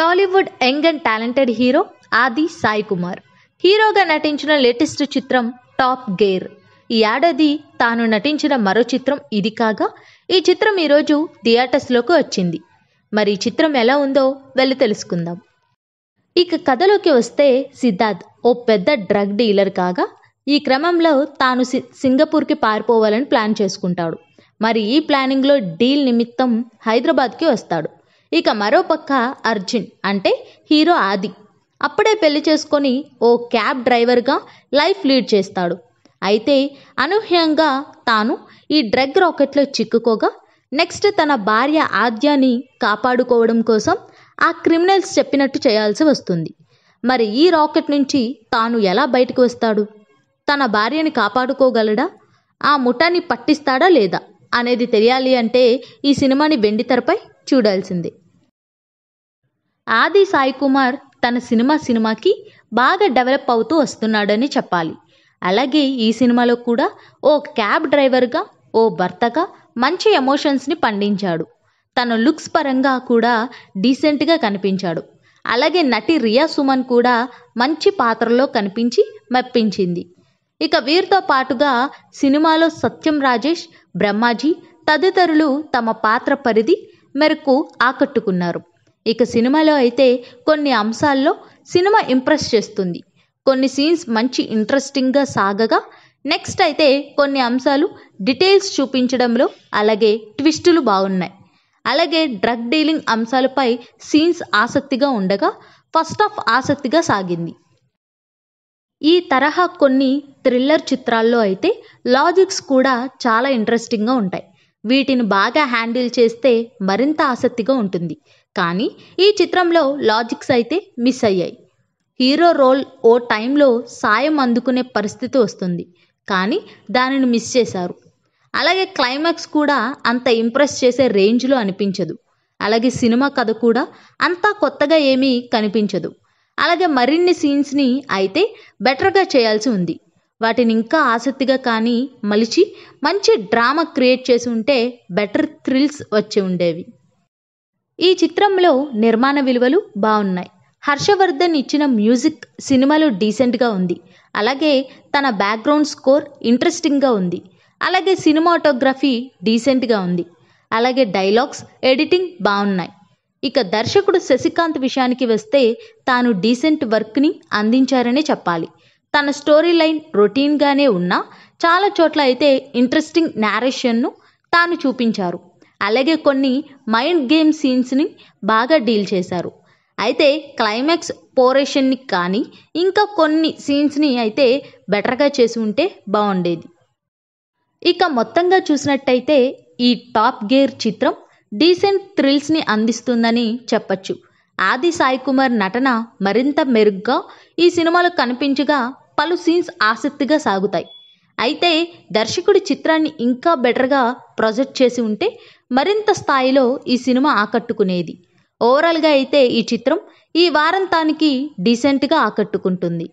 Tollywood young and talented hero Aadi Sai Kumar హీరోగా నటించిన latest చిత్రం టాప్ గేర్ ఈ ఏడాది తాను నటించిన మరో చిత్రం ఇది కాగా ఈ చిత్రం ఈరోజు థియేటర్స్లోకి వచ్చింది మరి ఈ చిత్రం ఎలా ఉందో వెళ్ళి తెలుసుకుందాం ఇక కథలోకి వస్తే సిద్ధార్థ్ ఓ పెద్ద డ్రగ్ డీలర్ కాగా ఈ క్రమంలో తాను సి సింగపూర్కి పారిపోవాలని ప్లాన్ చేసుకుంటాడు మరి ఈ ప్లానింగ్లో డీల్ నిమిత్తం హైదరాబాద్కి వస్తాడు ఇక మరోపక్క అర్జున్ అంటే హీరో ఆది అప్పుడే పెళ్లి చేసుకొని ఓ క్యాబ్ డ్రైవర్గా లైఫ్ లీడ్ చేస్తాడు అయితే అనూహ్యంగా తాను ఈ డ్రగ్ రాకెట్లో చిక్కుకోగా నెక్స్ట్ తన భార్య ఆద్యాని కాపాడుకోవడం కోసం ఆ క్రిమినల్స్ చెప్పినట్టు చేయాల్సి వస్తుంది మరి ఈ రాకెట్ నుంచి తాను ఎలా బయటకు వస్తాడు తన భార్యని కాపాడుకోగలడా ఆ ముఠాన్ని పట్టిస్తాడా లేదా అనేది తెలియాలి అంటే ఈ సినిమాని వెండితెరపై చూడాల్సిందే ఆది సాయి కుమార్ తన సినిమా సినిమాకి బాగా డెవలప్ అవుతూ వస్తున్నాడని చెప్పాలి అలాగే ఈ సినిమాలో కూడా ఓ క్యాబ్ డ్రైవర్గా ఓ భర్తగా మంచి ఎమోషన్స్ని పండించాడు తన లుక్స్ పరంగా కూడా డీసెంట్గా కనిపించాడు అలాగే నటి రియా సుమన్ కూడా మంచి పాత్రలో కనిపించి మెప్పించింది ఇక వీరితో పాటుగా సినిమాలో సత్యం రాజేష్ బ్రహ్మాజీ తదితరులు తమ పాత్ర పరిధి మేరకు ఆకట్టుకున్నారు ఇక సినిమాలో అయితే కొన్ని అంశాల్లో సినిమా ఇంప్రెస్ చేస్తుంది కొన్ని సీన్స్ మంచి ఇంట్రెస్టింగ్గా సాగగా నెక్స్ట్ అయితే కొన్ని అంశాలు డీటెయిల్స్ చూపించడంలో అలాగే ట్విస్టులు బాగున్నాయి అలాగే డ్రగ్ డీలింగ్ అంశాలపై సీన్స్ ఆసక్తిగా ఉండగా ఫస్ట్ ఆఫ్ ఆసక్తిగా సాగింది ఈ తరహా కొన్ని థ్రిల్లర్ చిత్రాల్లో అయితే లాజిక్స్ కూడా చాలా ఇంట్రెస్టింగ్గా ఉంటాయి వీటిని బాగా హ్యాండిల్ చేస్తే మరింత ఆసక్తిగా ఉంటుంది కానీ ఈ చిత్రంలో లాజిక్స్ అయితే మిస్ అయ్యాయి హీరో రోల్ ఓ టైంలో సాయం అందుకునే పరిస్థితి వస్తుంది కానీ దానిని మిస్ చేశారు అలాగే క్లైమాక్స్ కూడా అంత ఇంప్రెస్ చేసే రేంజ్లో అనిపించదు అలాగే సినిమా కథ కూడా అంతా కొత్తగా ఏమీ కనిపించదు అలాగే మరిన్ని సీన్స్ని అయితే బెటర్గా చేయాల్సి ఉంది వాటిని ఇంకా ఆసక్తిగా కానీ మలిచి మంచి డ్రామా క్రియేట్ చేసి ఉంటే బెటర్ థ్రిల్స్ వచ్చి ఉండేవి ఈ చిత్రంలో నిర్మాణ విలువలు బాగున్నాయి హర్షవర్ధన్ ఇచ్చిన మ్యూజిక్ సినిమాలో డీసెంట్గా ఉంది అలాగే తన బ్యాక్గ్రౌండ్ స్కోర్ ఇంట్రెస్టింగ్గా ఉంది అలాగే సినిమాటోగ్రఫీ డీసెంట్గా ఉంది అలాగే డైలాగ్స్ ఎడిటింగ్ బాగున్నాయి ఇక దర్శకుడు శశికాంత్ విషయానికి వస్తే తాను డీసెంట్ వర్క్ని అందించారనే చెప్పాలి తన స్టోరీ లైన్ రొటీన్గానే ఉన్నా చాలా చోట్ల అయితే ఇంట్రెస్టింగ్ నేరేషన్ను తాను చూపించారు అలాగే కొన్ని మైండ్ గేమ్ సీన్స్ని బాగా డీల్ చేశారు అయితే క్లైమాక్స్ పోరేషన్ని కానీ ఇంకా కొన్ని సీన్స్ని అయితే బెటర్గా చేసి ఉంటే బాగుండేది ఇక మొత్తంగా చూసినట్టయితే ఈ టాప్ గేర్ చిత్రం డీసెంట్ థ్రిల్స్ని అందిస్తుందని చెప్పచ్చు ఆది సాయి కుమార్ నటన మరింత మెరుగ్గా ఈ సినిమాలో కనిపించగా పలు సీన్స్ ఆసక్తిగా సాగుతాయి అయితే దర్శకుడు చిత్రాన్ని ఇంకా బెటర్గా ప్రొజెక్ట్ చేసి ఉంటే మరింత స్థాయిలో ఈ సినిమా ఆకట్టుకునేది ఓవరాల్గా అయితే ఈ చిత్రం ఈ వారాంతానికి డీసెంట్గా ఆకట్టుకుంటుంది